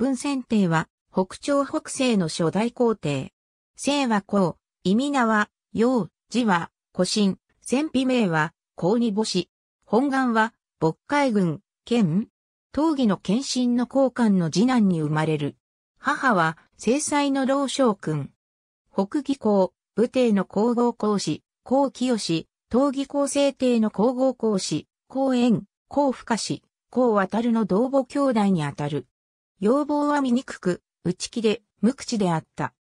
文宣帝は、北朝北西の初代皇帝。姓は孔、意味名は、陽、字は、古神、戦費名は、孔二子。本願は、渤海郡、県東義の県心の交換の次男に生まれる。母は、正妻の老将君。北義公、武帝の皇后公子、皇清氏、東義公正帝の皇后公子、公縁、公深氏、公渡るの同母兄弟にあたる。要望は醜く、内気で、無口であった。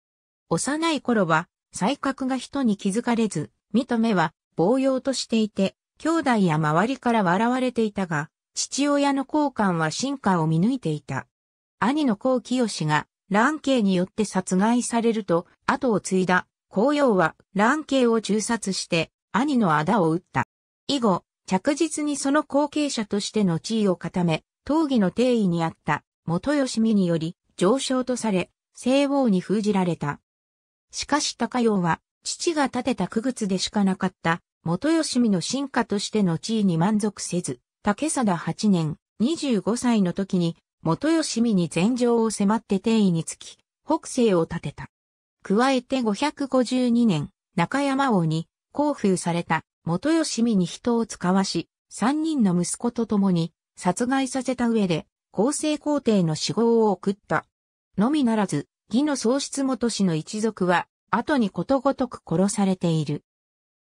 幼い頃は、才覚が人に気づかれず、見と目は、暴用としていて、兄弟や周りから笑われていたが、父親の交換は進化を見抜いていた。兄の高清が、蘭慶によって殺害されると、後を継いだ、紅葉は蘭慶を中殺して、兄の仇を撃った。以後、着実にその後継者としての地位を固め、討議の定位にあった元吉見により上昇とされ、西王に封じられた。しかし高陽は、父が建てた区靴でしかなかった、元吉見の進化としての地位に満足せず、竹定8年、25歳の時に、元吉見に禅城を迫って定位につき、北西を建てた。加えて552年、中山王に、興伏された、元吉見に人を使わし、3人の息子と共に、殺害させた上で、厚生皇帝の死亡を送った。のみならず、義の喪失元氏の一族は、後にことごとく殺されている。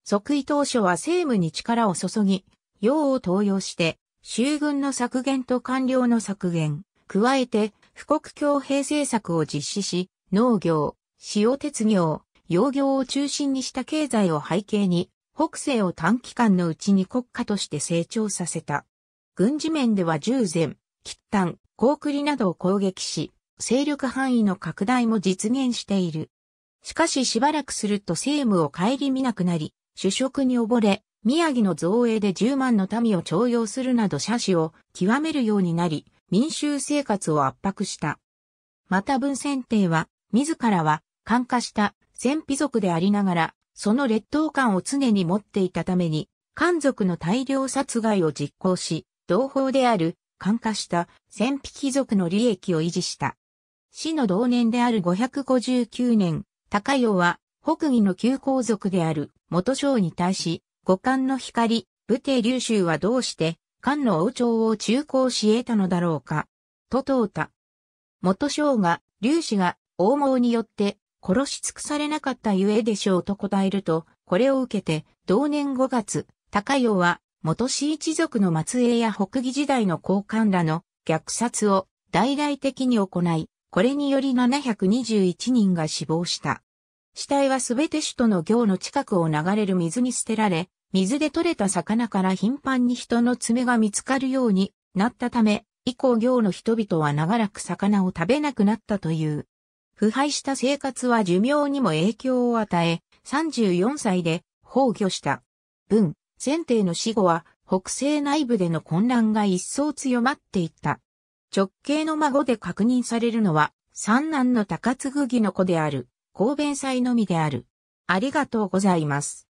即位当初は政務に力を注ぎ、用を登用して、衆軍の削減と官僚の削減、加えて、富国強兵政策を実施し、農業、塩鉄業、洋業を中心にした経済を背景に、北西を短期間のうちに国家として成長させた。軍事面では従前、喫炭、高栗などを攻撃し、勢力範囲の拡大も実現している。しかししばらくすると政務を顧みなくなり、主食に溺れ、宮城の造営で10万の民を徴用するなど奢子を極めるようになり、民衆生活を圧迫した。また文選帝は、自らは、感化した戦貴族でありながら、その劣等感を常に持っていたために、漢族の大量殺害を実行し、同胞である管下した千匹族の利益を維持した。死の同年である559年、高代は北魏の旧皇族である元将に対し、五冠の光、武帝琉州はどうして、漢の王朝を中興し得たのだろうか、と問うた。元将が、劉氏が、王毛によって、殺し尽くされなかったゆえでしょうと答えると、これを受けて、同年5月、高代は、元氏一族の末裔や北魏時代の高官らの虐殺を大々的に行い、これにより721人が死亡した。死体はすべて首都の行の近くを流れる水に捨てられ、水で採れた魚から頻繁に人の爪が見つかるようになったため、以降行の人々は長らく魚を食べなくなったという。腐敗した生活は寿命にも影響を与え、34歳で崩御した。文、前提の死後は北西内部での混乱が一層強まっていった。直系の孫で確認されるのは三男の高継義の子である、公弁祭のみである。ありがとうございます。